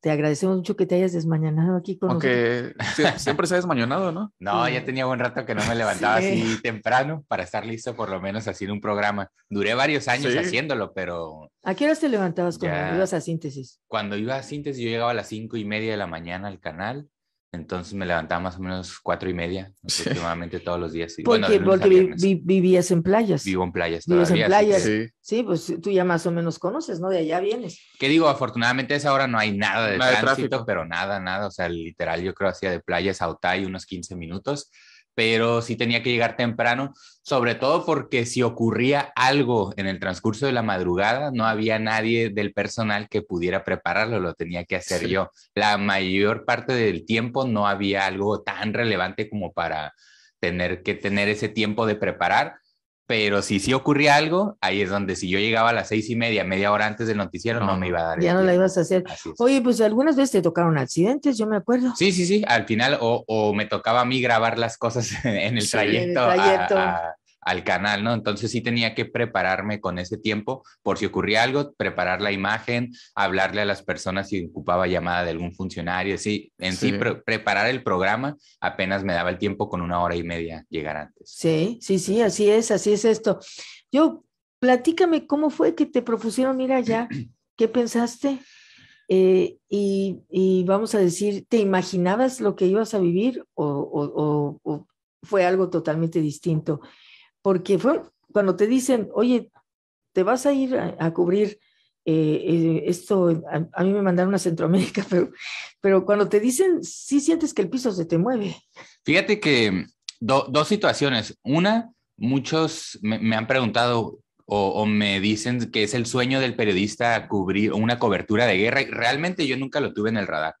te agradecemos mucho que te hayas desmañanado aquí con Aunque siempre se ha desmañanado, ¿no? No, ya tenía buen rato que no me levantaba así temprano para estar listo por lo menos haciendo un programa. Duré varios años haciéndolo, pero... ¿A qué horas te levantabas cuando ibas a síntesis? Cuando iba a síntesis yo llegaba a las cinco y media de la mañana al canal entonces me levantaba más o menos cuatro y media aproximadamente todos los días. Porque, bueno, vivías en playas. Vivo en playas ¿Vivías todavía. en playas. Sí. pues tú ya más o menos conoces, ¿no? De allá vienes. ¿Qué digo? Afortunadamente a esa hora no hay nada de tránsito, pero nada, nada. O sea, literal, yo creo hacía de playas a Otay unos 15 minutos pero sí tenía que llegar temprano, sobre todo porque si ocurría algo en el transcurso de la madrugada, no había nadie del personal que pudiera prepararlo, lo tenía que hacer yo. La mayor parte del tiempo no había algo tan relevante como para tener que tener ese tiempo de preparar pero si sí ocurría algo, ahí es donde si yo llegaba a las seis y media, media hora antes del noticiero, no, me iba a dar. Ya no la ibas a hacer. Oye, pues algunas veces te tocaron accidentes, yo me acuerdo. Sí, sí, sí, al final o, o me tocaba a mí grabar las cosas en el trayecto, al canal, ¿no? Entonces sí tenía que prepararme con ese tiempo por si ocurría algo, preparar la imagen, hablarle a las personas si ocupaba llamada de algún funcionario, sí, en sí, preparar el programa apenas me daba el tiempo con una hora y media llegar antes. Sí, sí, sí, así es, así es esto. Yo, platícame cómo fue que te propusieron ir allá, qué pensaste eh, y, vamos a decir, ¿te imaginabas lo que ibas a vivir o fue algo totalmente distinto? porque fue cuando te dicen, oye, te vas a ir a, cubrir eh, eh, esto, a, mí me mandaron a Centroamérica, pero, pero cuando te dicen, sí sientes que el piso se te mueve. Fíjate que dos situaciones. Una, muchos me, han preguntado o, me dicen que es el sueño del periodista cubrir una cobertura de guerra y realmente yo nunca lo tuve en el radar.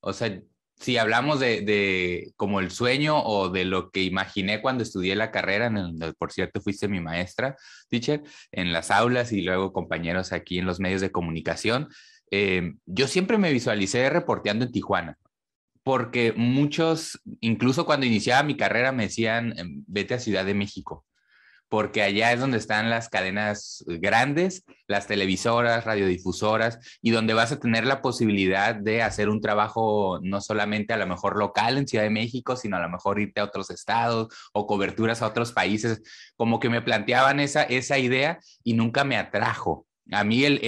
O sea, si hablamos de, como el sueño o de lo que imaginé cuando estudié la carrera, en por cierto fuiste mi maestra, teacher, en las aulas y luego compañeros aquí en los medios de comunicación, eh, yo siempre me visualicé reporteando en Tijuana, porque muchos, incluso cuando iniciaba mi carrera, me decían, em, vete a Ciudad de México porque allá es donde están las cadenas grandes, las televisoras, radiodifusoras, y donde vas a tener la posibilidad de hacer un trabajo no solamente a lo mejor local en Ciudad de México, sino a lo mejor irte a otros estados o coberturas a otros países. Como que me planteaban esa, esa idea y nunca me atrajo a mí el,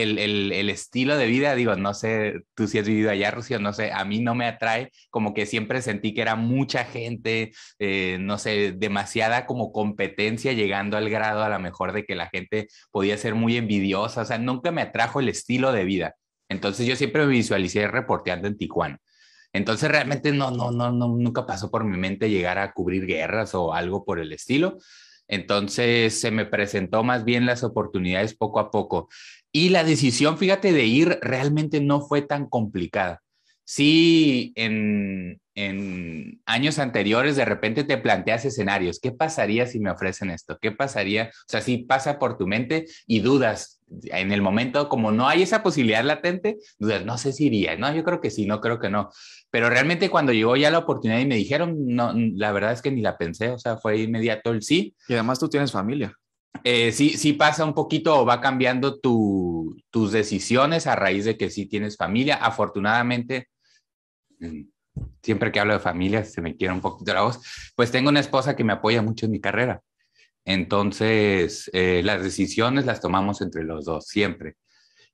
estilo de vida, digo, no sé, tú si has vivido allá, Rusia no sé, a mí no me atrae, como que siempre sentí que era mucha gente, eh, no sé, demasiada como competencia llegando al grado a lo mejor de que la gente podía ser muy envidiosa, o sea, nunca me atrajo el estilo de vida. Entonces yo siempre me visualicé reporteando en Tijuana. Entonces realmente no, no, no, nunca pasó por mi mente llegar a cubrir guerras o algo por el estilo. Entonces se me presentó más bien las oportunidades poco a poco. Y la decisión, fíjate, de ir realmente no fue tan complicada. Sí, en, en años anteriores de repente te planteas escenarios. ¿Qué pasaría si me ofrecen esto? ¿Qué pasaría? O sea, sí pasa por tu mente y dudas, en el momento, como no hay esa posibilidad latente, entonces pues, no sé si iría, no, yo creo que sí, no creo que no. Pero realmente cuando llegó ya la oportunidad y me dijeron, no, la verdad es que ni la pensé, o sea, fue inmediato el sí. Y además tú tienes familia. Eh, sí, sí pasa un poquito o va cambiando tus decisiones a raíz de que sí tienes familia. Afortunadamente, mm, siempre que hablo de familia se me quiere un poquito la voz, pues tengo una esposa que me apoya mucho en mi carrera. Entonces, eh, las decisiones las tomamos entre los dos, siempre.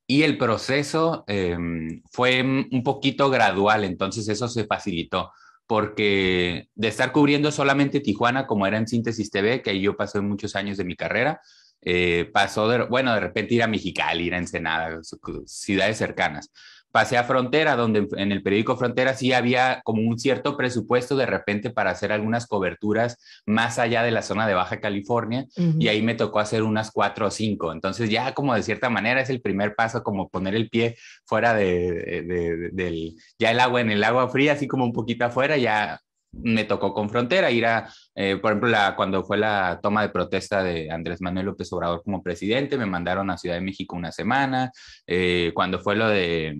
Y el proceso em, fue un poquito gradual, entonces eso se facilitó, porque de estar cubriendo solamente Tijuana, como era en Síntesis TV, que ahí yo pasé muchos años de mi carrera, eh, pasó de, bueno, de repente ir a Mexicali, ir a Ensenada, ciudades cercanas pasé a Frontera, donde en el periódico Frontera sí había como un cierto presupuesto de repente para hacer algunas coberturas más allá de la zona de Baja California y ahí me tocó hacer unas cuatro o cinco. Entonces ya como de cierta manera es el primer paso, como poner el pie fuera del, ya el agua en el agua fría, así como un poquito afuera, ya me tocó con Frontera ir a, eh, por ejemplo, cuando fue la toma de protesta de Andrés Manuel López Obrador como presidente, me mandaron a Ciudad de México una semana, eh, cuando fue lo de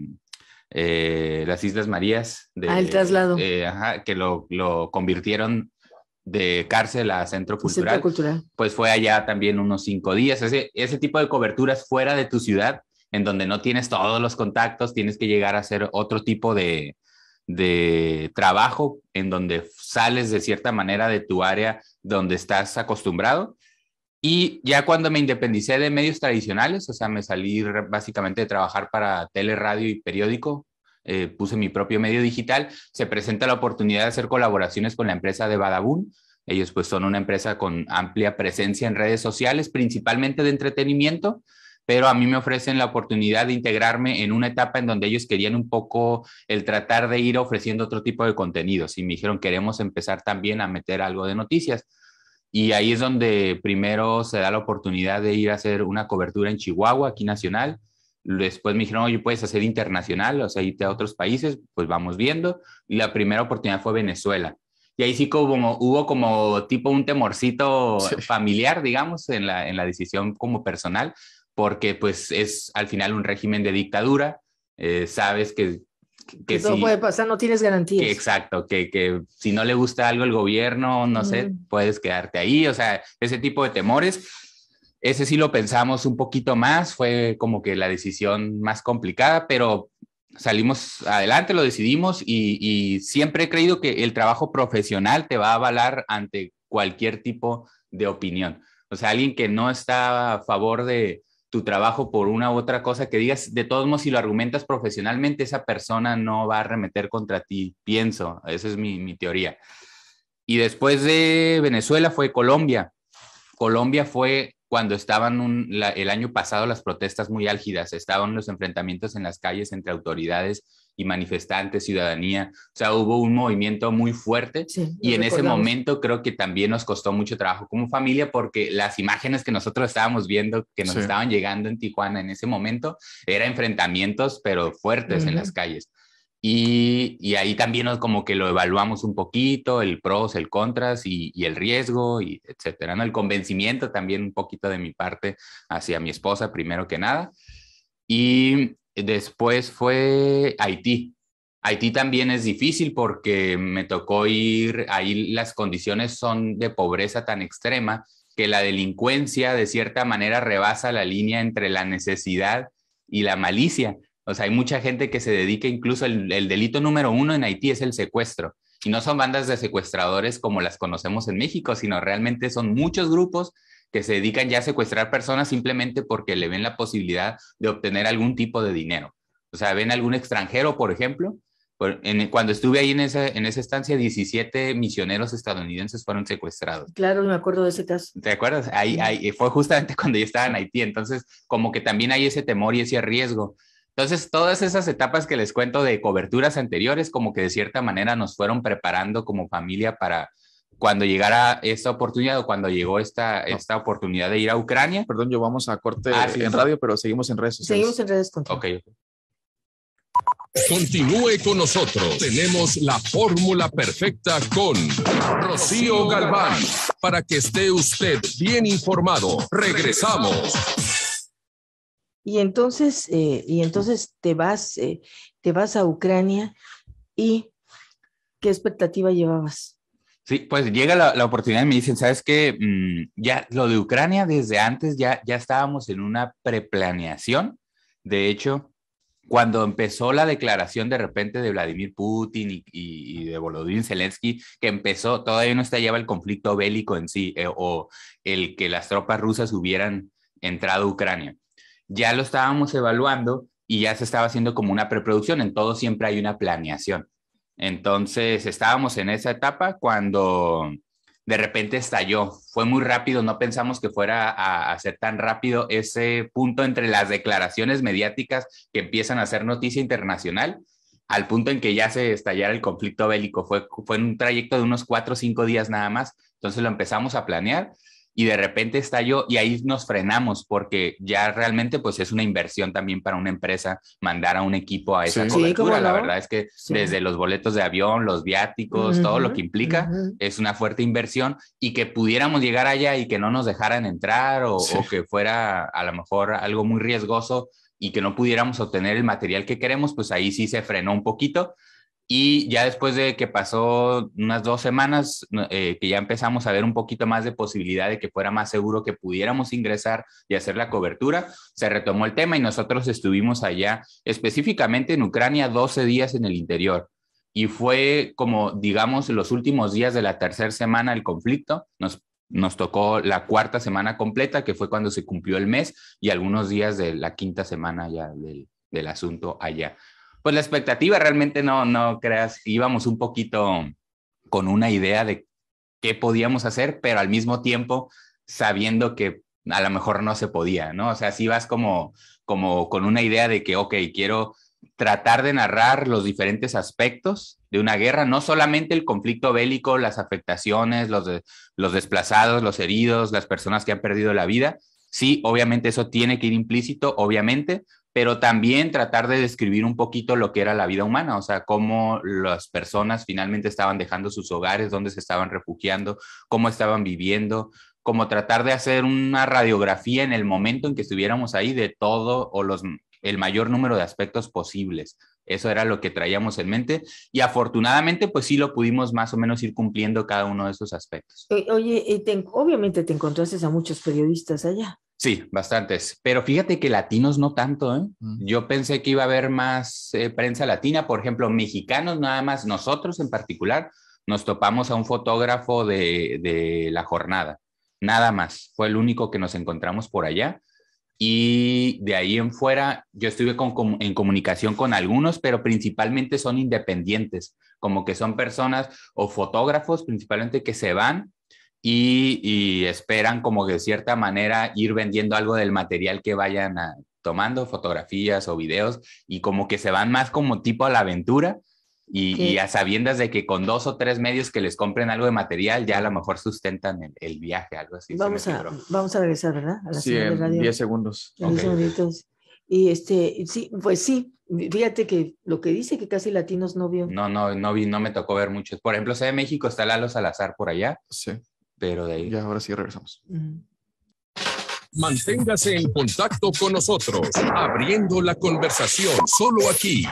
eh, las Islas Marías, de, ah, el traslado. Ajá, que lo, convirtieron de cárcel a centro cultural, centro cultural, pues fue allá también unos cinco días, ese, ese tipo de coberturas fuera de tu ciudad, en donde no tienes todos los contactos, tienes que llegar a hacer otro tipo de, de trabajo en donde sales de cierta manera de tu área donde estás acostumbrado. Y ya cuando me independicé de medios tradicionales, o sea, me salí básicamente de trabajar para tele, radio y periódico, eh, puse mi propio medio digital, se presenta la oportunidad de hacer colaboraciones con la empresa de Badabun. Ellos pues son una empresa con amplia presencia en redes sociales, principalmente de entretenimiento, pero a mí me ofrecen la oportunidad de integrarme en una etapa en donde ellos querían un poco el tratar de ir ofreciendo otro tipo de contenidos y me dijeron, queremos empezar también a meter algo de noticias. Y ahí es donde primero se da la oportunidad de ir a hacer una cobertura en Chihuahua, aquí nacional. Después me dijeron, oye, puedes hacer internacional, o sea, irte a otros países, pues vamos viendo. Y la primera oportunidad fue Venezuela. Y ahí sí como, hubo como tipo un temorcito familiar, digamos, en la, en la decisión como personal, porque pues es al final un régimen de dictadura, eh, sabes que... Que, puede pasar, no tienes garantías. exacto, que, que, si no le gusta algo el gobierno, no sé, puedes quedarte ahí, o sea, ese tipo de temores. Ese sí lo pensamos un poquito más, fue como que la decisión más complicada, pero salimos adelante, lo decidimos y, y, siempre he creído que el trabajo profesional te va a avalar ante cualquier tipo de opinión. O sea, alguien que no está a favor de, tu trabajo por una u otra cosa que digas, de todos modos, si lo argumentas profesionalmente, esa persona no va a arremeter contra ti, pienso, esa es mi, teoría. Y después de Venezuela fue Colombia. Colombia fue cuando estaban el año pasado las protestas muy álgidas, estaban los enfrentamientos en las calles entre autoridades y manifestantes, ciudadanía. O sea, hubo un movimiento muy fuerte y en ese momento creo que también nos costó mucho trabajo como familia porque las imágenes que nosotros estábamos viendo, que nos estaban llegando en Tijuana en ese momento, eran enfrentamientos, pero fuertes en las calles. Y, ahí también nos como que lo evaluamos un poquito, el pros, el contras y, el riesgo, y etcétera. ¿no? El convencimiento también un poquito de mi parte hacia mi esposa, primero que nada. Y Después fue Haití. Haití también es difícil porque me tocó ir, ahí las condiciones son de pobreza tan extrema que la delincuencia de cierta manera rebasa la línea entre la necesidad y la malicia. O sea, hay mucha gente que se dedica incluso, el, delito número uno en Haití es el secuestro. Y no son bandas de secuestradores como las conocemos en México, sino realmente son muchos grupos que se dedican ya a secuestrar personas simplemente porque le ven la posibilidad de obtener algún tipo de dinero. O sea, ven algún extranjero, por ejemplo. cuando estuve ahí en esa, estancia, 17 misioneros estadounidenses fueron secuestrados. Claro, me acuerdo de ese caso. ¿Te acuerdas? Ahí, eh, fue justamente cuando yo estaba en Haití. Entonces, como que también hay ese temor y ese riesgo. Entonces, todas esas etapas que les cuento de coberturas anteriores, como que de cierta manera nos fueron preparando como familia para, cuando llegara esta oportunidad o cuando llegó esta, esta oportunidad de ir a Ucrania. Perdón, yo vamos a corte ah, en radio, pero seguimos en redes sociales. Seguimos en redes contigo. Ok. Continúe con nosotros. Tenemos la fórmula perfecta con Rocío Galván para que esté usted bien informado. Regresamos. Y entonces, eh, y entonces te vas, eh, te vas a Ucrania y ¿qué expectativa llevabas? Sí, pues llega la, oportunidad y me dicen, ¿sabes que mm, ya lo de Ucrania desde antes ya, ya estábamos en una preplaneación. De hecho, cuando empezó la declaración de repente de Vladimir Putin y, de Volodymyr Zelensky, que empezó, todavía no estallaba el conflicto bélico en sí eh, o el que las tropas rusas hubieran entrado a Ucrania. Ya lo estábamos evaluando y ya se estaba haciendo como una preproducción. En todo siempre hay una planeación. Entonces estábamos en esa etapa cuando de repente estalló. Fue muy rápido, no pensamos que fuera a, ser tan rápido ese punto entre las declaraciones mediáticas que empiezan a hacer noticia internacional al punto en que ya se estallara el conflicto bélico. Fue, fue en un trayecto de unos cuatro o cinco días nada más. Entonces lo empezamos a planear y de repente estalló y ahí nos frenamos porque ya realmente pues es una inversión también para una empresa mandar a un equipo a esa la verdad es que desde los boletos de avión, los viáticos, todo lo que implica es una fuerte inversión y que pudiéramos llegar allá y que no nos dejaran entrar o, o que fuera a lo mejor algo muy riesgoso y que no pudiéramos obtener el material que queremos, pues ahí sí se frenó un poquito y ya después de que pasó unas dos semanas, eh, que ya empezamos a ver un poquito más de posibilidad de que fuera más seguro que pudiéramos ingresar y hacer la cobertura, se retomó el tema y nosotros estuvimos allá, específicamente en Ucrania, 12 días en el interior. Y fue como, digamos, los últimos días de la tercera semana del conflicto, nos, nos tocó la cuarta semana completa, que fue cuando se cumplió el mes, y algunos días de la quinta semana ya del, del asunto allá pues la expectativa realmente no, no creas, íbamos un poquito con una idea de qué podíamos hacer, pero al mismo tiempo sabiendo que a lo mejor no se podía, ¿no? O sea, si vas como, como con una idea de que, ok, quiero tratar de narrar los diferentes aspectos de una guerra, no solamente el conflicto bélico, las afectaciones, los, los desplazados, los heridos, las personas que han perdido la vida. Sí, obviamente eso tiene que ir implícito, obviamente, pero también tratar de describir un poquito lo que era la vida humana, o sea, cómo las personas finalmente estaban dejando sus hogares, dónde se estaban refugiando, cómo estaban viviendo, cómo tratar de hacer una radiografía en el momento en que estuviéramos ahí de todo o los el mayor número de aspectos posibles. Eso era lo que traíamos en mente y afortunadamente pues sí lo pudimos más o menos ir cumpliendo cada uno de esos aspectos. Eh, oye, obviamente te encontraste a muchos periodistas allá. Sí, bastantes. Pero fíjate que latinos no tanto, ¿eh? mm. Yo pensé que iba a haber más eh, prensa latina, por ejemplo, mexicanos nada más. Nosotros en particular nos topamos a un fotógrafo de, la jornada, nada más. Fue el único que nos encontramos por allá. Y de ahí en fuera, yo estuve en comunicación con algunos, pero principalmente son independientes, como que son personas o fotógrafos principalmente que se van y, esperan como que de cierta manera ir vendiendo algo del material que vayan tomando, fotografías o videos, y como que se van más como tipo a la aventura y, a sabiendas de que con dos o tres medios que les compren algo de material, ya a lo mejor sustentan el, viaje, algo así. Vamos, a, vamos a regresar, ¿verdad? A la sí, en 10 segundos. Y este, sí, pues sí, fíjate que lo que dice que casi latinos no vio. No, no, no vi, no me tocó ver muchos. Por ejemplo, sé de México, está Lalo Salazar por allá. Sí. Pero de ahí. Ya, ahora sí regresamos. Mm. Manténgase en contacto con nosotros, abriendo la conversación solo aquí,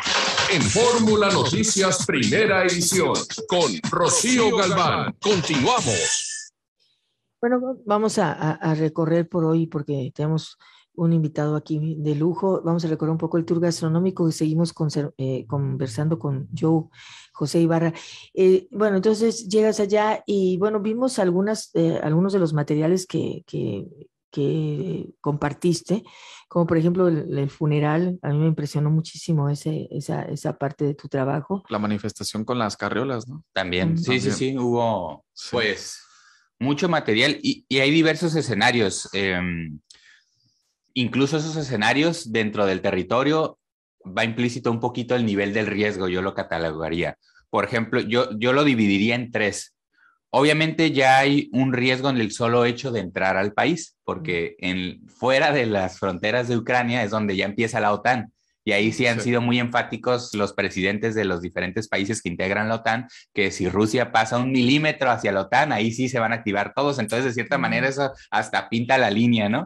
en Fórmula Noticias Primera Edición, con Rocío Galván. Continuamos. Bueno, vamos a, recorrer por hoy porque tenemos un invitado aquí de lujo. Vamos a recorrer un poco el tour gastronómico y seguimos eh, conversando con Joe José Ibarra. Eh, bueno, entonces llegas allá y bueno, vimos algunas, eh, algunos de los materiales que, compartiste, como por ejemplo el, funeral, a mí me impresionó muchísimo esa, parte de tu trabajo. La manifestación con las carriolas, ¿no? También, sí, sí, sí, hubo pues mucho material y, hay diversos escenarios. Em, incluso esos escenarios dentro del territorio va implícito un poquito el nivel del riesgo, yo lo catalogaría. Por ejemplo, yo, yo lo dividiría en tres. Obviamente ya hay un riesgo en el solo hecho de entrar al país, porque en, fuera de las fronteras de Ucrania es donde ya empieza la OTAN. Y ahí sí han sido muy enfáticos los presidentes de los diferentes países que integran la OTAN, que si Rusia pasa un milímetro hacia la OTAN, ahí sí se van a activar todos. Entonces, de cierta manera, eso hasta pinta la línea, ¿no?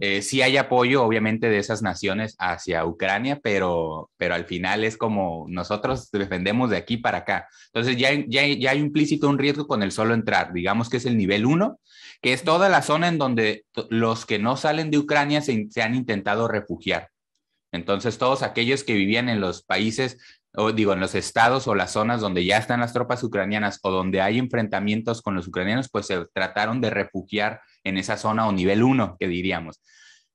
Eh, sí hay apoyo, obviamente, de esas naciones hacia Ucrania, pero, pero al final es como nosotros defendemos de aquí para acá. Entonces, ya, ya, hay implícito un riesgo con el solo entrar. Digamos que es el nivel uno, que es toda la zona en donde los que no salen de Ucrania se han intentado refugiar. Entonces, todos aquellos que vivían en los países, o digo, en los estados o las zonas donde ya están las tropas ucranianas o donde hay enfrentamientos con los ucranianos, pues se trataron de refugiar en esa zona o nivel 1, que diríamos.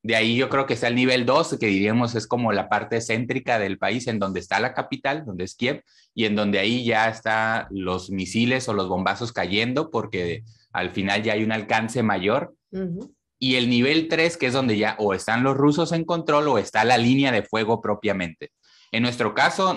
De ahí yo creo que está el nivel 2, que diríamos es como la parte céntrica del país, en donde está la capital, donde es Kiev, y en donde ahí ya están los misiles o los bombazos cayendo, porque al final ya hay un alcance mayor y el nivel 3, que es donde ya o están los rusos en control o está la línea de fuego propiamente. En nuestro caso,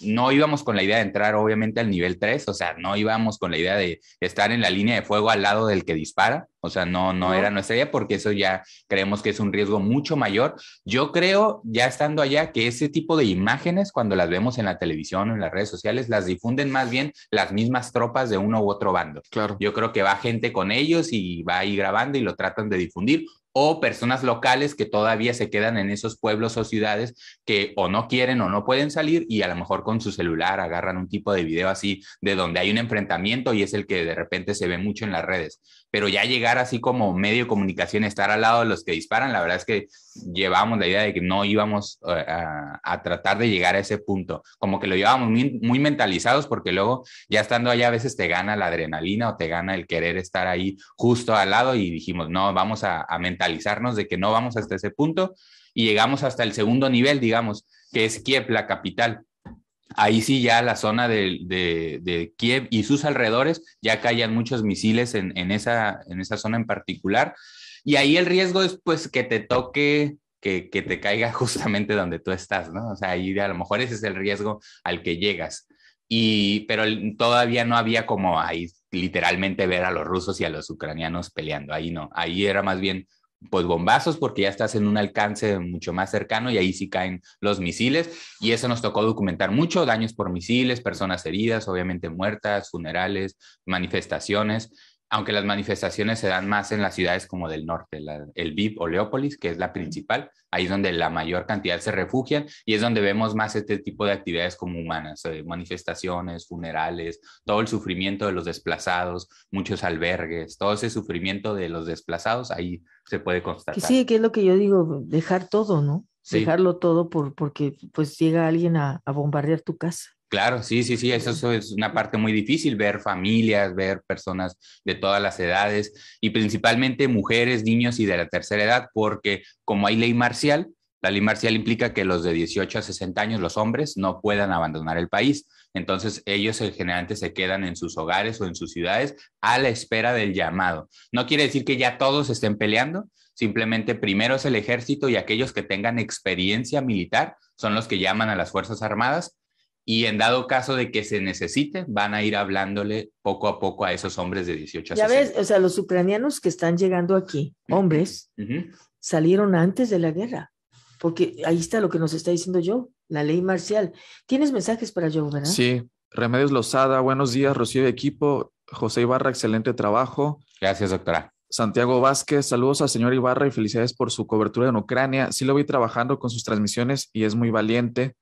no íbamos con la idea de entrar obviamente al nivel 3, o sea, no íbamos con la idea de estar en la línea de fuego al lado del que dispara, o sea, no, no, era nuestra idea porque eso ya creemos que es un riesgo mucho mayor. Yo creo, ya estando allá, que ese tipo de imágenes, cuando las vemos en la televisión o en las redes sociales, las difunden más bien las mismas tropas de uno u otro bando. Claro. Yo creo que va gente con ellos y va ahí grabando y lo tratan de difundir o personas locales que todavía se quedan en esos pueblos o ciudades que o no quieren o no pueden salir y a lo mejor con su celular agarran un tipo de video así de donde hay un enfrentamiento y es el que de repente se ve mucho en las redes pero ya llegar así como medio de comunicación, estar al lado de los que disparan, la verdad es que llevamos la idea de que no íbamos eh, a, tratar de llegar a ese punto, como que lo llevábamos muy, mentalizados porque luego ya estando allá a veces te gana la adrenalina o te gana el querer estar ahí justo al lado y dijimos, no, vamos a mentalizarnos de que no vamos hasta ese punto y llegamos hasta el segundo nivel, digamos, que es Kiev, la capital ahí sí ya la zona de, Kiev y sus alrededores, ya caían muchos misiles en, esa, zona en particular. Y ahí el riesgo es pues que te toque, que, que, te caiga justamente donde tú estás, ¿no? O sea, ahí a lo mejor ese es el riesgo al que llegas. Y, pero todavía no había como ahí literalmente ver a los rusos y a los ucranianos peleando, ahí no, ahí era más bien pues bombazos porque ya estás en un alcance mucho más cercano y ahí sí caen los misiles y eso nos tocó documentar mucho, daños por misiles, personas heridas, obviamente muertas, funerales, manifestaciones aunque las manifestaciones se dan más en las ciudades como del norte, el VIP o Leópolis, que es la principal, ahí es donde la mayor cantidad se refugian y es donde vemos más este tipo de actividades como humanas, manifestaciones, funerales, todo el sufrimiento de los desplazados, muchos albergues, todo ese sufrimiento de los desplazados, ahí se puede constatar. Sí, que es lo que yo digo, dejar todo, ¿no? dejarlo todo por, porque pues llega alguien a, bombardear tu casa. Claro, sí, sí, sí, eso, es una parte muy difícil, ver familias, ver personas de todas las edades y principalmente mujeres, niños y de la tercera edad, porque como hay ley marcial, la ley marcial implica que los de 18 a 60 años, los hombres, no puedan abandonar el país. Entonces, ellos generalmente se quedan en sus hogares o en sus ciudades a la espera del llamado. No quiere decir que ya todos estén peleando, Simplemente primero es el ejército y aquellos que tengan experiencia militar son los que llaman a las Fuerzas Armadas y en dado caso de que se necesite, van a ir hablándole poco a poco a esos hombres de 18 años. Ya ves, o sea, los ucranianos que están llegando aquí, hombres, salieron antes de la guerra, porque ahí está lo que nos está diciendo yo, la ley marcial. Tienes mensajes para yo, ¿verdad? Sí, Remedios Lozada, buenos días, Rocío de equipo, José Ibarra, excelente trabajo. Gracias, doctora. Santiago Vázquez, saludos al señor Ibarra y felicidades por su cobertura en Ucrania. Sí lo vi trabajando con sus transmisiones y es muy valiente.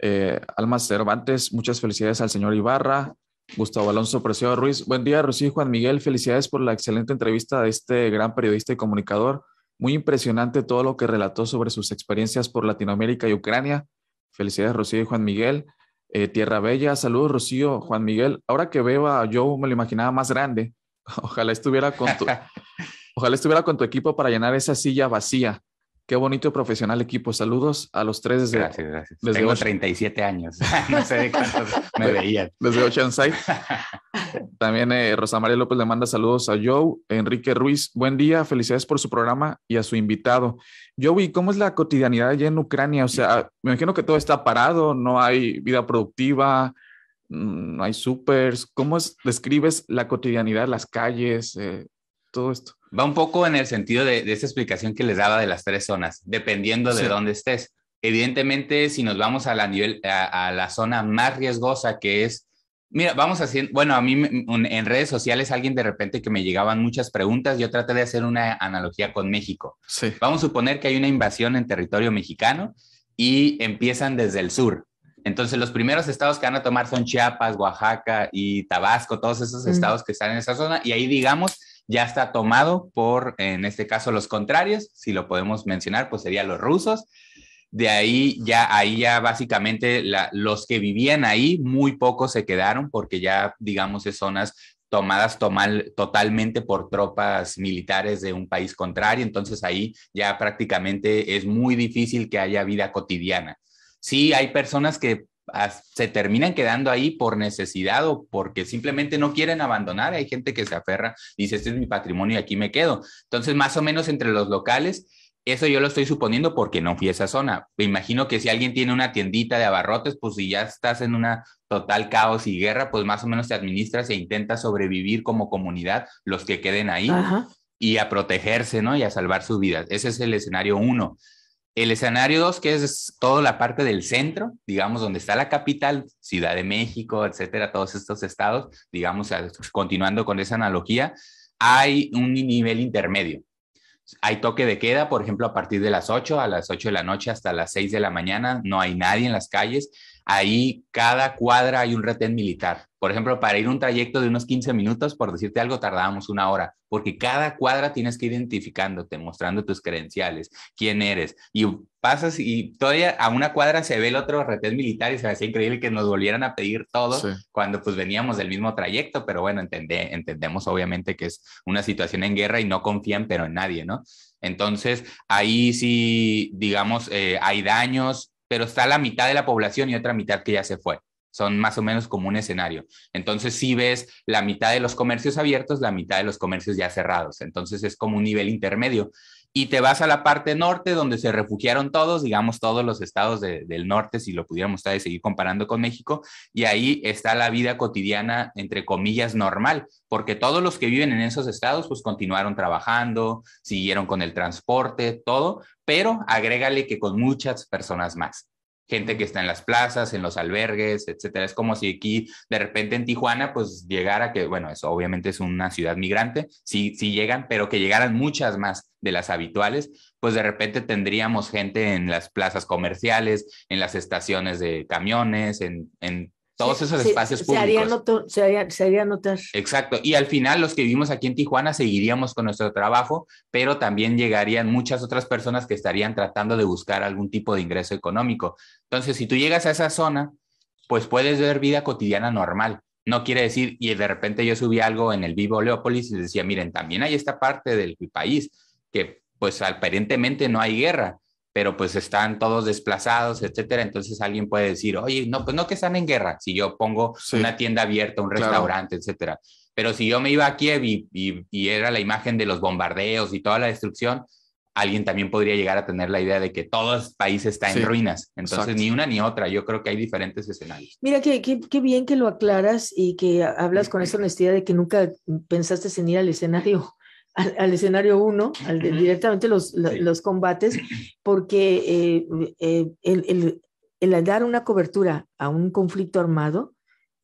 Almas eh, Alma Cervantes, muchas felicidades al señor Ibarra. Gustavo Alonso Preciado Ruiz, buen día, Rocío y Juan Miguel, felicidades por la excelente entrevista de este gran periodista y comunicador. Muy impresionante todo lo que relató sobre sus experiencias por Latinoamérica y Ucrania. Felicidades, Rocío y Juan Miguel. Eh, Tierra Bella, saludos, Rocío, Juan Miguel. Ahora que veo a Joe, me lo imaginaba más grande. Ojalá estuviera con tu, ojalá estuviera con tu equipo para llenar esa silla vacía. Qué bonito profesional equipo. Saludos a los tres desde. Tengo 37 años. no sé de cuántos me veían. Desde También eh, Rosa María López le manda saludos a Joe, Enrique Ruiz. Buen día, felicidades por su programa y a su invitado. Joey, ¿cómo es la cotidianidad allá en Ucrania? O sea, me imagino que todo está parado, no hay vida productiva, no mm, hay supers. ¿Cómo describes la cotidianidad, las calles, eh, todo esto? Va un poco en el sentido de, esa explicación que les daba de las tres zonas, dependiendo de dónde estés. Evidentemente, si nos vamos a la, nivel, a, la zona más riesgosa, que es Mira, vamos haciendo, bueno, a mí en redes sociales alguien de repente que me llegaban muchas preguntas, yo traté de hacer una analogía con México. Vamos a suponer que hay una invasión en territorio mexicano y empiezan desde el sur. Entonces, los primeros estados que van a tomar son Chiapas, Oaxaca y Tabasco, todos esos estados que están en esa zona. Y ahí, digamos, ya está tomado por, en este caso, los contrarios, si lo podemos mencionar, pues serían los rusos. De ahí ya, ahí ya básicamente los que vivían ahí, muy pocos se quedaron porque ya, digamos, es zonas tomadas totalmente por tropas militares de un país contrario. Entonces ahí ya prácticamente es muy difícil que haya vida cotidiana sí hay personas que se terminan quedando ahí por necesidad o porque simplemente no quieren abandonar. Hay gente que se aferra, dice, este es mi patrimonio y aquí me quedo. Entonces, más o menos entre los locales, eso yo lo estoy suponiendo porque no fui a esa zona. Me imagino que si alguien tiene una tiendita de abarrotes, pues si ya estás en una total caos y guerra, pues más o menos te administras e intentas sobrevivir como comunidad los que queden ahí y a protegerse, ¿no? Y a salvar su vida Ese es el escenario uno. El escenario 2, que es toda la parte del centro, digamos, donde está la capital, Ciudad de México, etcétera, todos estos estados, digamos, continuando con esa analogía, hay un nivel intermedio. Hay toque de queda, por ejemplo, a partir de las 8, a las 8 de la noche hasta las 6 de la mañana, no hay nadie en las calles ahí cada cuadra hay un retén militar. Por ejemplo, para ir un trayecto de unos 15 minutos, por decirte algo, tardábamos una hora, porque cada cuadra tienes que identificándote, mostrando tus credenciales, quién eres. Y pasas y todavía a una cuadra se ve el otro retén militar y se me hacía increíble que nos volvieran a pedir todo cuando pues veníamos del mismo trayecto, pero bueno, entendemos obviamente que es una situación en guerra y no confían pero en nadie, ¿no? Entonces, ahí sí, digamos, eh, hay daños, pero está la mitad de la población y otra mitad que ya se fue. Son más o menos como un escenario. Entonces, si ves la mitad de los comercios abiertos, la mitad de los comercios ya cerrados. Entonces, es como un nivel intermedio y te vas a la parte norte donde se refugiaron todos, digamos, todos los estados del norte, si lo pudiéramos estar y seguir comparando con México, y ahí está la vida cotidiana, entre comillas, normal, porque todos los que viven en esos estados, pues continuaron trabajando, siguieron con el transporte, todo, pero agrégale que con muchas personas más gente que está en las plazas, en los albergues, etcétera. Es como si aquí de repente en Tijuana, pues llegara que, bueno, eso obviamente es una ciudad migrante, sí, sí llegan, pero que llegaran muchas más de las habituales, pues de repente tendríamos gente en las plazas comerciales, en las estaciones de camiones, en, en todos esos espacios públicos. se, haría, notar. Exacto. Y al final, los que vivimos aquí en Tijuana seguiríamos con nuestro trabajo, pero también llegarían muchas otras personas que estarían tratando de buscar algún tipo de ingreso económico. Entonces, si tú llegas a esa zona, pues puedes ver vida cotidiana normal. No quiere decir, y de repente yo subí algo en el vivo Leópolis y decía, miren, también hay esta parte del país que pues aparentemente no hay guerra, pero pues están todos desplazados, etcétera. Entonces alguien puede decir, oye, no, pues no que están en guerra, si yo pongo una tienda abierta, un restaurante, etcétera. Pero si yo me iba a Kiev y, era la imagen de los bombardeos y toda la destrucción, alguien también podría llegar a tener la idea de que todo el país está en ruinas. Entonces, ni una ni otra. Yo creo que hay diferentes escenarios. Mira, qué bien que lo aclaras y que hablas con esa honestidad de que nunca pensaste en ir al escenario al, escenario 1, al directamente los, los combates, porque eh, eh, el, dar una cobertura a un conflicto armado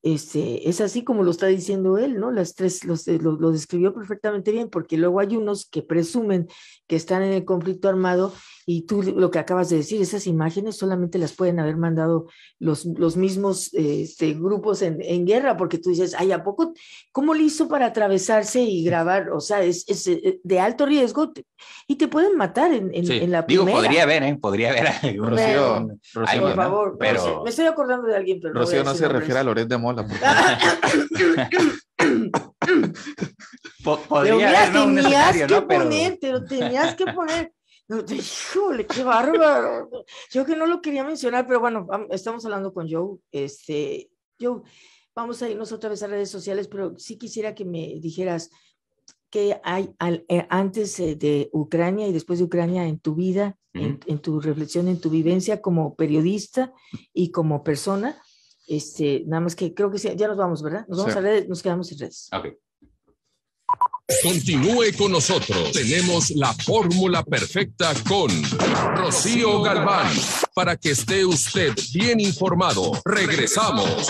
este, es así como lo está diciendo él, ¿no? Las tres, los, eh, lo describió perfectamente bien, porque luego hay unos que presumen que están en el conflicto armado y tú lo que acabas de decir, esas imágenes solamente las pueden haber mandado los, los mismos este, grupos en, guerra, porque tú dices, ay, ¿a poco? ¿Cómo le hizo para atravesarse y grabar? O sea, es, eh, de alto riesgo y te pueden matar en, en, sí. la Digo, podría haber, ¿eh? Podría haber. Rocío, por favor, pero... me estoy acordando de alguien, pero... Rocío no, se refiere a Loret de Mola. tenías que poner, lo tenías que poner. No, qué bárbaro. Yo que no lo quería mencionar, pero bueno, estamos hablando con Joe. Este, Joe, vamos a irnos otra vez a redes sociales, pero sí quisiera que me dijeras qué hay eh, antes eh, de Ucrania y después de Ucrania en tu vida, en, tu reflexión, en tu vivencia como periodista y como persona. Este, nada más que creo que ya nos vamos, ¿verdad? Nos vamos a redes, nos quedamos en redes. Okay. Continúe con nosotros. Tenemos la fórmula perfecta con Rocío Galván para que esté usted bien informado. Regresamos.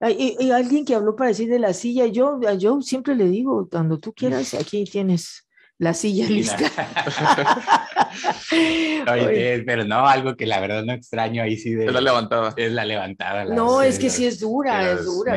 Hay, alguien que habló para decir de la silla. Yo, yo siempre le digo, cuando tú quieras, aquí tienes la silla lista. pero no, algo que la verdad no extraño ahí sí. De, es la levantada. no, es que sí es dura, es dura.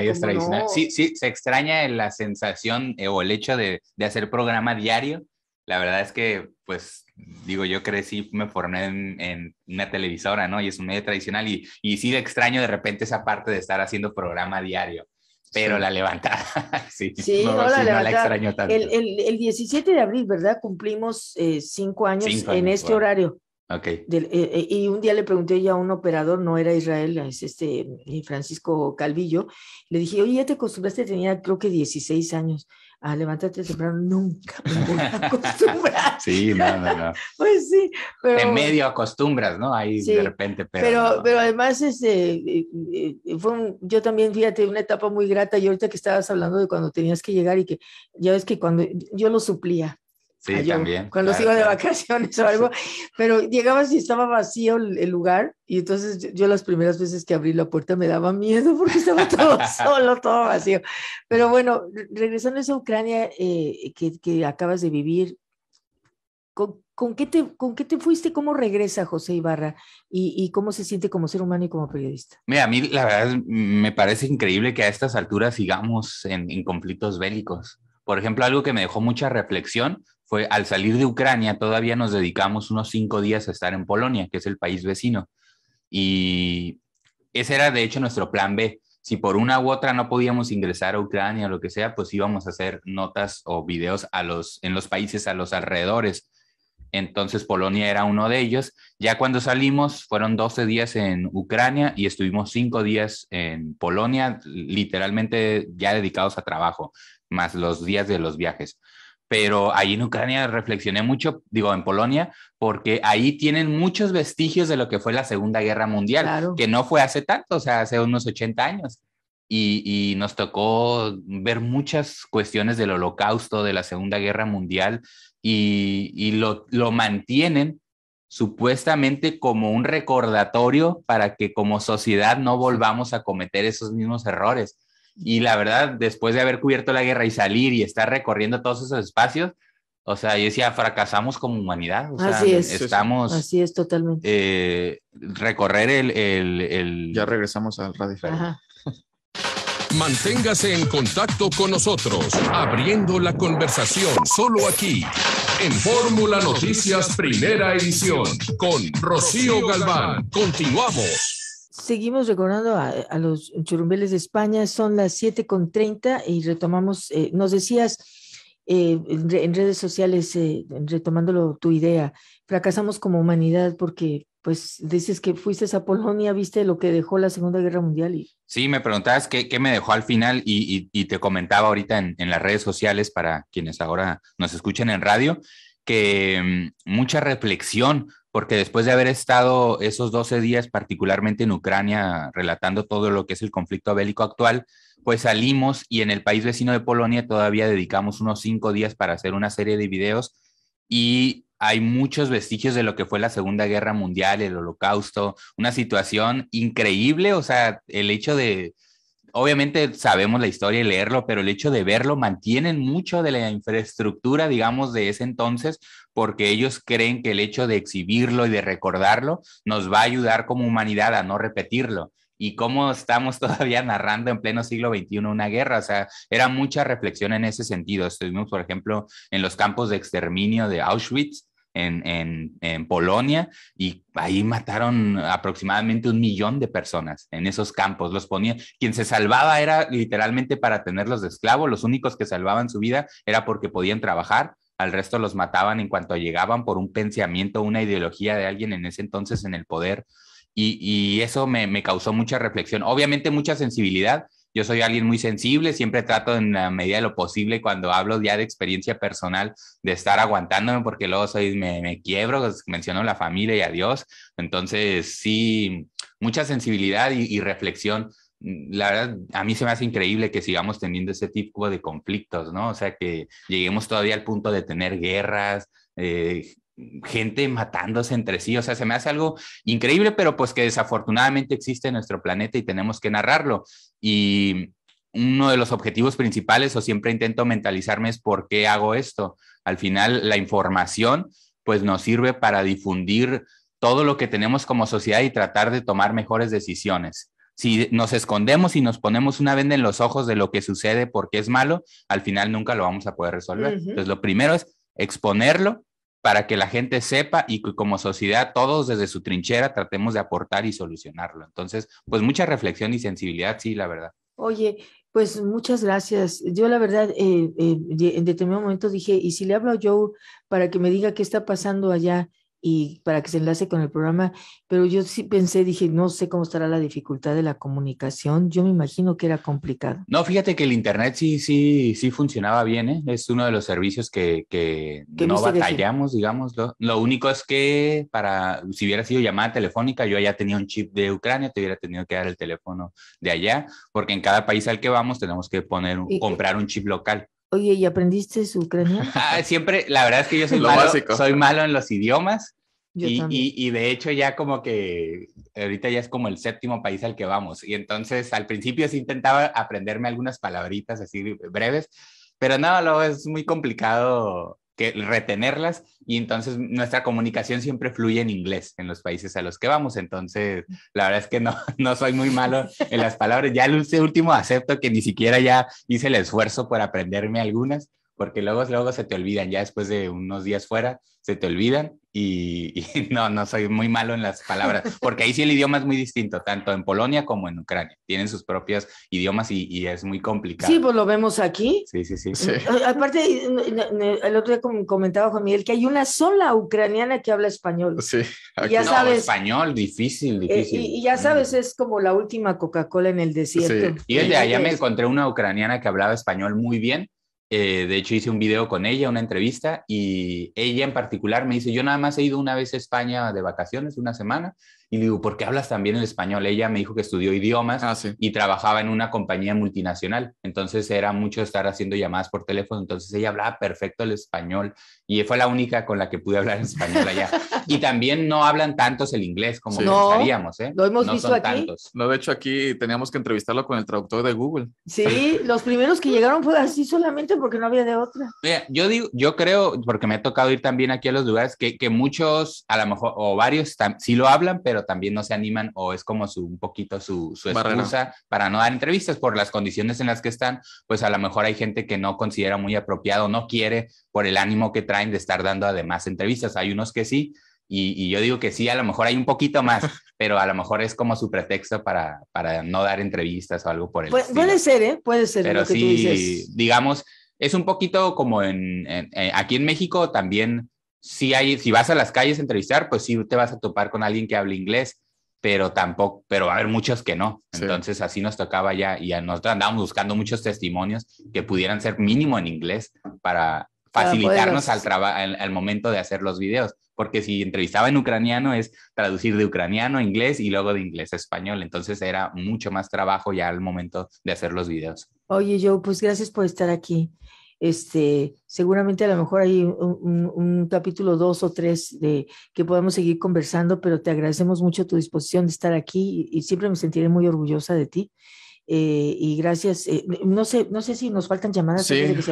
Sí, sí, se extraña la sensación eh, o el hecho de, hacer programa diario. La verdad es que, pues, digo, yo crecí, me formé en, en una televisora, ¿no? Y es un medio tradicional y, y sí extraño de repente esa parte de estar haciendo programa diario pero la levantada, sí, sí, no, la, la, extraño tanto. El, 17 de abril, ¿verdad? Cumplimos eh, cinco años en este horario. Ok. Eh, eh, y un día le pregunté ya a un operador, no era Israel, es este Francisco Calvillo, le dije, oye, ya te acostumbraste, tenía creo que 16 años a levantarte temprano nunca me voy a sí, no, no, no. pues sí, pero... medio acostumbras, ¿no? Ahí de repente, pero... Pero, pero además, este, eh, eh, fue yo también, fíjate, una etapa muy grata, y ahorita que estabas hablando de cuando tenías que llegar y que, ya ves que cuando yo lo suplía, Sí, también. Cuando sigo se iba de vacaciones o algo, pero llegaba y estaba vacío el, lugar y entonces yo, las primeras veces que abrí la puerta me daba miedo porque estaba todo solo, todo vacío. Pero bueno, regresando a esa Ucrania eh, que, que, acabas de vivir, ¿con, qué te, ¿con, qué te, fuiste? ¿Cómo regresa José Ibarra? ¿Y, ¿Y cómo se siente como ser humano y como periodista? Mira, a mí la verdad me parece increíble que a estas alturas sigamos en, en conflictos bélicos. Por ejemplo, algo que me dejó mucha reflexión fue al salir de Ucrania, todavía nos dedicamos unos cinco días a estar en Polonia, que es el país vecino. Y ese era, de hecho, nuestro plan B. Si por una u otra no podíamos ingresar a Ucrania o lo que sea, pues íbamos a hacer notas o videos en los países a los alrededores. Entonces Polonia era uno de ellos. Ya cuando salimos fueron 12 días en Ucrania y estuvimos cinco días en Polonia, literalmente ya dedicados a trabajo, más los días de los viajes pero ahí en Ucrania reflexioné mucho, digo, en Polonia, porque ahí tienen muchos vestigios de lo que fue la Segunda Guerra Mundial, que no fue hace tanto, o sea, hace unos 80 años. Y, nos tocó ver muchas cuestiones del holocausto, de la Segunda Guerra Mundial, y, lo mantienen supuestamente como un recordatorio para que como sociedad no volvamos a cometer esos mismos errores y la verdad, después de haber cubierto la guerra y salir y estar recorriendo todos esos espacios, o sea, yo decía, fracasamos como humanidad. O sea, así es. Estamos. Así es, totalmente. Eh, recorrer el, el, el, Ya regresamos al radio. Ajá. Manténgase en contacto con nosotros, abriendo la conversación solo aquí, en Fórmula Noticias Primera Edición, con Rocío Galván. Continuamos. Seguimos recordando a, los churumbeles de España, son las 7.30 y retomamos, eh, nos decías eh, en, redes sociales, eh, retomándolo tu idea, fracasamos como humanidad porque pues dices que fuiste a Polonia, viste lo que dejó la Segunda Guerra Mundial. Sí, me preguntabas qué, me dejó al final y, te comentaba ahorita en, en las redes sociales para quienes ahora nos escuchen en radio, que mm, mucha reflexión, porque después de haber estado esos 12 días, particularmente en Ucrania, relatando todo lo que es el conflicto bélico actual, pues salimos y en el país vecino de Polonia todavía dedicamos unos 5 días para hacer una serie de videos y hay muchos vestigios de lo que fue la Segunda Guerra Mundial, el Holocausto, una situación increíble, o sea, el hecho de, obviamente sabemos la historia y leerlo, pero el hecho de verlo mantienen mucho de la infraestructura, digamos, de ese entonces, porque ellos creen que el hecho de exhibirlo y de recordarlo nos va a ayudar como humanidad a no repetirlo. Y cómo estamos todavía narrando en pleno siglo XXI una guerra. O sea, era mucha reflexión en ese sentido. Estuvimos, por ejemplo, en los campos de exterminio de Auschwitz, en, Polonia y ahí mataron aproximadamente un millón de personas en esos campos. Los ponían, quien se salvaba era literalmente para tenerlos de esclavo, los únicos que salvaban su vida era porque podían trabajar, al resto los mataban en cuanto llegaban por un pensamiento, una ideología de alguien en ese entonces en el poder. Y, eso me, me causó mucha reflexión, obviamente mucha sensibilidad, yo soy alguien muy sensible, siempre trato en la medida de lo posible cuando hablo ya de experiencia personal de estar aguantándome porque luego soy, me, quiebro, pues, menciono la familia y adiós. Entonces, sí, mucha sensibilidad y, reflexión la verdad, a mí se me hace increíble que sigamos teniendo ese tipo de conflictos, ¿no? O sea, que lleguemos todavía al punto de tener guerras, eh, gente matándose entre sí. O sea, se me hace algo increíble, pero pues que desafortunadamente existe en nuestro planeta y tenemos que narrarlo. Y uno de los objetivos principales, o siempre intento mentalizarme, es por qué hago esto. Al final, la información, pues nos sirve para difundir todo lo que tenemos como sociedad y tratar de tomar mejores decisiones. Si nos escondemos y nos ponemos una venda en los ojos de lo que sucede porque es malo, al final nunca lo vamos a poder resolver. Entonces, lo primero es exponerlo para que la gente sepa y que como sociedad todos desde su trinchera tratemos de aportar y solucionarlo. Entonces, pues mucha reflexión y sensibilidad, sí, la verdad. Oye, pues muchas gracias. Yo la verdad, eh, eh, en determinado momento dije, ¿y si le hablo a Joe para que me diga qué está pasando allá? y para que se enlace con el programa, pero yo sí pensé, dije, no sé cómo estará la dificultad de la comunicación, yo me imagino que era complicado. No, fíjate que el Internet sí, sí, sí funcionaba bien, ¿eh? es uno de los servicios que, que no batallamos, digamos, lo, único es que para, si hubiera sido llamada telefónica, yo ya tenía un chip de Ucrania, te hubiera tenido que dar el teléfono de allá, porque en cada país al que vamos tenemos que poner, comprar un chip local. Oye, ¿y aprendiste su ucraniano? Ah, siempre, la verdad es que yo soy, malo, soy malo en los idiomas. Y, y, y, de hecho ya como que ahorita ya es como el séptimo país al que vamos. Y entonces al principio sí intentaba aprenderme algunas palabritas así breves, pero no, luego es muy complicado retenerlas y entonces nuestra comunicación siempre fluye en inglés en los países a los que vamos. Entonces, la verdad es que no, soy muy malo en las palabras. Ya el último acepto que ni siquiera ya hice el esfuerzo por aprenderme algunas, porque luego, luego se te olvidan ya después de unos días fuera se te olvidan y, no, no soy muy malo en las palabras, porque ahí sí el idioma es muy distinto, tanto en Polonia como en Ucrania. Tienen sus propios idiomas y, es muy complicado. Sí, pues lo vemos aquí. Sí, sí, sí. Aparte, el otro día comentaba Juan Miguel que hay una sola ucraniana que habla español. Sí, ya no, español, difícil, eh, difícil. y, ya mm. sabes, es como la última Coca-Cola en el desierto. Y desde allá me encontré una ucraniana que hablaba español muy bien eh, de hecho, hice un video con ella, una entrevista, y ella en particular me dice, yo nada más he ido una vez a España de vacaciones, una semana, y le digo, ¿por qué hablas también el español? Ella me dijo que estudió idiomas ah, y trabajaba en una compañía multinacional. Entonces era mucho estar haciendo llamadas por teléfono. Entonces ella hablaba perfecto el español y fue la única con la que pude hablar en español allá. y también no hablan tantos el inglés como sí. pensaríamos, ¿eh? Lo hemos visto aquí. No, de hecho aquí teníamos que entrevistarlo con el traductor de Google. Sí, los primeros que llegaron fue así solamente porque no había de otra. Mira, yo digo, yo creo, porque me ha tocado ir también aquí a los lugares, que, que muchos, a lo mejor, o varios, sí lo hablan, pero también no se animan o es como su, un poquito su, excusa para no dar entrevistas por las condiciones en las que están, pues a lo mejor hay gente que no considera muy apropiado, no quiere por el ánimo que traen de estar dando además entrevistas. Hay unos que sí, y, yo digo que sí, a lo mejor hay un poquito más, pero a lo mejor es como su pretexto para, no dar entrevistas o algo por el pues, Puede ser, ¿eh? Puede ser. lo que tú dices. digamos, es un poquito como eh, aquí en México también si hay, si vas a las calles a entrevistar, pues sí te vas a topar con alguien que hable inglés, pero tampoco, pero va a haber muchos que no. Entonces así nos tocaba ya y nosotros andábamos buscando muchos testimonios que pudieran ser mínimo en inglés para facilitarnos al, al, al, momento de hacer los videos, porque si entrevistaba en ucraniano es traducir de ucraniano a inglés y luego de inglés a español, entonces era mucho más trabajo ya al momento de hacer los videos. Oye, Joe, pues gracias por estar aquí este, seguramente a lo mejor hay un, capítulo dos o tres de que podamos seguir conversando, pero te agradecemos mucho tu disposición de estar aquí y, siempre me sentiré muy orgullosa de ti. Eh, y gracias. Eh, no, sé, no sé si nos faltan llamadas antes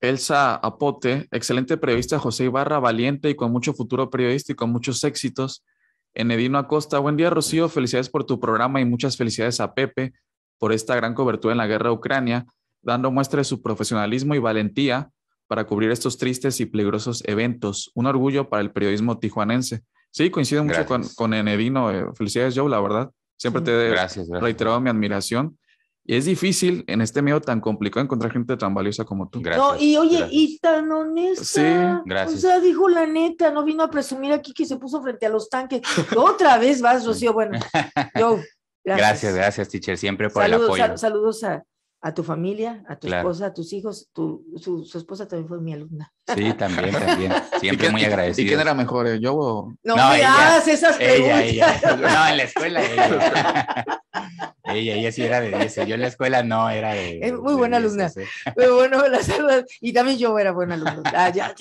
Elsa Apote, excelente periodista, José Ibarra, valiente y con mucho futuro periodístico, muchos éxitos. Enedino Acosta, buen día Rocío, felicidades por tu programa y muchas felicidades a Pepe por esta gran cobertura en la guerra de Ucrania dando muestra de su profesionalismo y valentía para cubrir estos tristes y peligrosos eventos. Un orgullo para el periodismo tijuanense. Sí, coincido mucho con, con, Enedino. Eh, felicidades, Joe, la verdad. Siempre te he reiterado mi admiración. Y es difícil en este medio tan complicado encontrar gente tan valiosa como tú. Gracias, no, y oye, y tan honesta. Sí, gracias. O sea, dijo la neta, no vino a presumir aquí que se puso frente a los tanques. Otra vez vas, Rocío. Bueno, yo. Gracias, gracias, teacher, siempre por el apoyo. saludos a, a tu familia, a tu esposa, a tus hijos. su, esposa también fue mi alumna. Sí, también, también. Siempre muy agradecida. ¿Y quién era mejor, eh? yo o... No, no ella, esas preguntas. Ella, No, en la escuela ella. ella, sí era de 10. Yo en la escuela no era de... Es muy buena alumna. muy buena, la Y también yo era buena alumna. Ah, ya,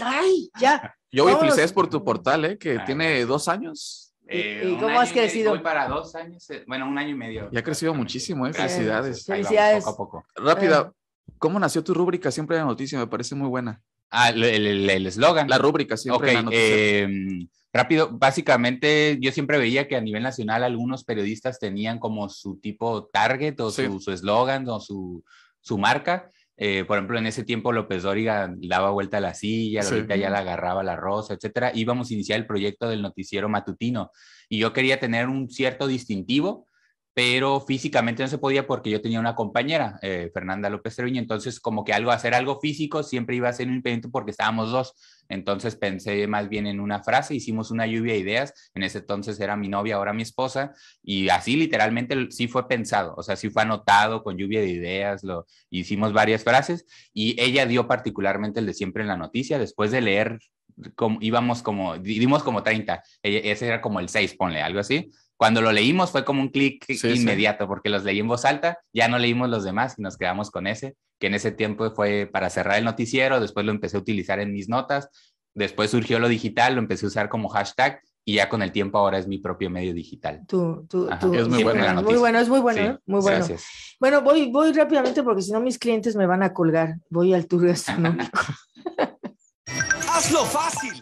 ya. Yo voy felicidades por tu portal, ¿eh? Que ah, tiene dos años. ¿Y, eh, cómo has crecido? Voy para dos años, eh, bueno, un año y medio. Ya ha crecido muchísimo, ¿eh? Felicidades. Felicidades. Poco a poco. ¿cómo nació tu rúbrica siempre de noticias? noticia? Me parece muy buena. Ah, el eslogan. La rúbrica siempre em, rápido, básicamente yo siempre veía que a nivel nacional algunos periodistas tenían como su tipo target o su eslogan o su, su marca eh, por ejemplo, en ese tiempo López Dóriga daba vuelta a la silla, ahorita ya la agarraba la rosa, etcétera. Íbamos a iniciar el proyecto del noticiero matutino y yo quería tener un cierto distintivo pero físicamente no se podía porque yo tenía una compañera, eh, Fernanda López Treviño, entonces como que algo hacer algo físico siempre iba a ser un impedimento porque estábamos dos, entonces pensé más bien en una frase, hicimos una lluvia de ideas, en ese entonces era mi novia, ahora mi esposa, y así literalmente sí fue pensado, o sea, sí fue anotado con lluvia de ideas, lo hicimos varias frases y ella dio particularmente el de siempre en la noticia, después de leer íbamos como, dimos como 30, e, ese era como el 6, ponle, algo así, cuando lo leímos fue como un clic inmediato, porque los leí en voz alta, ya no leímos los demás y nos quedamos con ese, que en ese tiempo fue para cerrar el noticiero, después lo empecé a utilizar en mis notas, después surgió lo digital, lo empecé a usar como hashtag y ya con el tiempo ahora es mi propio medio digital. Tú, tú, Es muy, bueno, muy bueno, es muy bueno, ¿eh? muy bueno. Gracias. Bueno, voy, voy rápidamente porque si no mis clientes me van a colgar. Voy al tour gastronómico. ¡Hazlo fácil!